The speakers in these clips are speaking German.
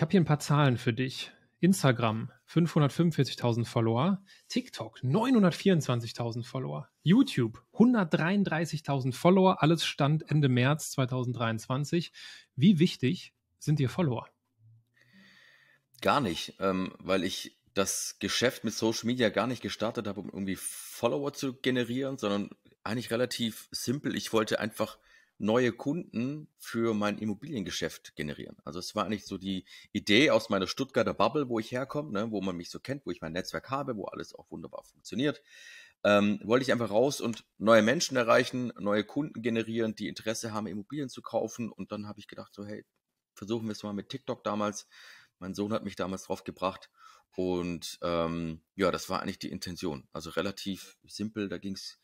Ich habe hier ein paar Zahlen für dich. Instagram 545.000 Follower, TikTok 924.000 Follower, YouTube 133.000 Follower, alles Stand Ende März 2023. Wie wichtig sind dir Follower? Gar nicht, ähm, weil ich das Geschäft mit Social Media gar nicht gestartet habe, um irgendwie Follower zu generieren, sondern eigentlich relativ simpel. Ich wollte einfach neue Kunden für mein Immobiliengeschäft generieren. Also es war eigentlich so die Idee aus meiner Stuttgarter Bubble, wo ich herkomme, ne, wo man mich so kennt, wo ich mein Netzwerk habe, wo alles auch wunderbar funktioniert. Ähm, wollte ich einfach raus und neue Menschen erreichen, neue Kunden generieren, die Interesse haben, Immobilien zu kaufen. Und dann habe ich gedacht, so hey, versuchen wir es mal mit TikTok damals. Mein Sohn hat mich damals drauf gebracht. Und ähm, ja, das war eigentlich die Intention. Also relativ simpel. Da ging es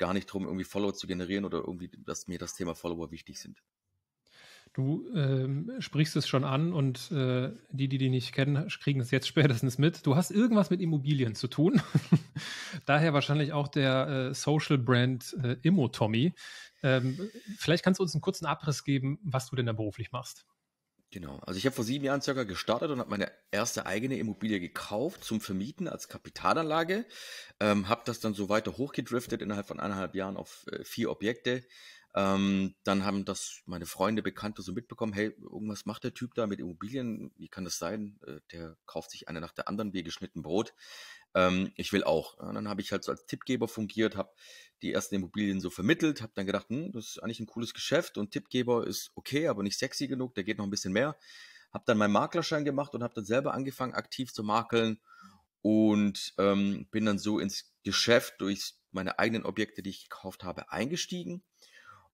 gar nicht darum, irgendwie Follower zu generieren oder irgendwie, dass mir das Thema Follower wichtig sind. Du ähm, sprichst es schon an und äh, die, die dich nicht kennen, kriegen es jetzt spätestens mit. Du hast irgendwas mit Immobilien zu tun. Daher wahrscheinlich auch der äh, Social Brand äh, Immo Tommy. Ähm, vielleicht kannst du uns einen kurzen Abriss geben, was du denn da beruflich machst. Genau. Also ich habe vor sieben Jahren circa gestartet und habe meine erste eigene Immobilie gekauft zum Vermieten als Kapitalanlage. Ähm, habe das dann so weiter hochgedriftet innerhalb von eineinhalb Jahren auf äh, vier Objekte. Ähm, dann haben das meine Freunde, Bekannte so mitbekommen, hey, irgendwas macht der Typ da mit Immobilien, wie kann das sein? Äh, der kauft sich eine nach der anderen wie geschnitten Brot. Ähm, ich will auch. Und dann habe ich halt so als Tippgeber fungiert, habe die ersten Immobilien so vermittelt, habe dann gedacht, hm, das ist eigentlich ein cooles Geschäft und Tippgeber ist okay, aber nicht sexy genug, der geht noch ein bisschen mehr. Habe dann meinen Maklerschein gemacht und habe dann selber angefangen, aktiv zu makeln und ähm, bin dann so ins Geschäft durch meine eigenen Objekte, die ich gekauft habe, eingestiegen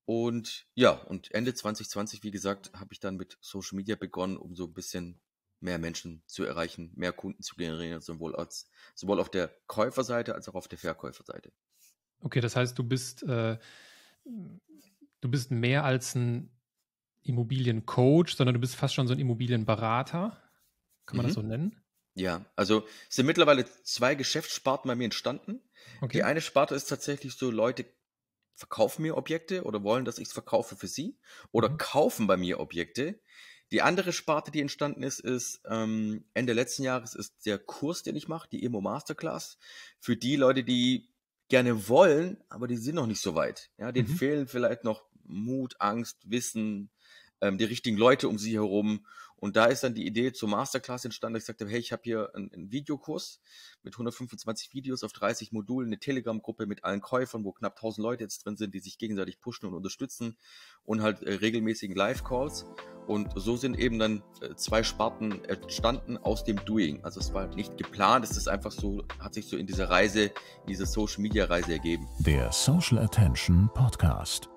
und ja, und Ende 2020, wie gesagt, habe ich dann mit Social Media begonnen, um so ein bisschen mehr Menschen zu erreichen, mehr Kunden zu generieren, sowohl, als, sowohl auf der Käuferseite als auch auf der Verkäuferseite. Okay, das heißt, du bist, äh, du bist mehr als ein Immobiliencoach, sondern du bist fast schon so ein Immobilienberater. Kann man mhm. das so nennen? Ja, also sind mittlerweile zwei Geschäftssparten bei mir entstanden. Okay. Die eine Sparte ist tatsächlich so, Leute verkaufen mir Objekte oder wollen, dass ich es verkaufe für sie oder mhm. kaufen bei mir Objekte. Die andere Sparte, die entstanden ist, ist ähm, Ende letzten Jahres ist der Kurs, den ich mache, die Emo Masterclass, für die Leute, die gerne wollen, aber die sind noch nicht so weit. Ja, denen mhm. fehlen vielleicht noch Mut, Angst, Wissen, ähm, die richtigen Leute um sie herum. Und da ist dann die Idee zur Masterclass entstanden. Ich sagte, hey, ich habe hier einen, einen, Videokurs mit 125 Videos auf 30 Modulen, eine Telegram-Gruppe mit allen Käufern, wo knapp 1000 Leute jetzt drin sind, die sich gegenseitig pushen und unterstützen und halt äh, regelmäßigen Live-Calls. Und so sind eben dann äh, zwei Sparten entstanden aus dem Doing. Also es war halt nicht geplant, es ist einfach so, hat sich so in dieser Reise, in dieser Social-Media-Reise ergeben. Der Social Attention Podcast.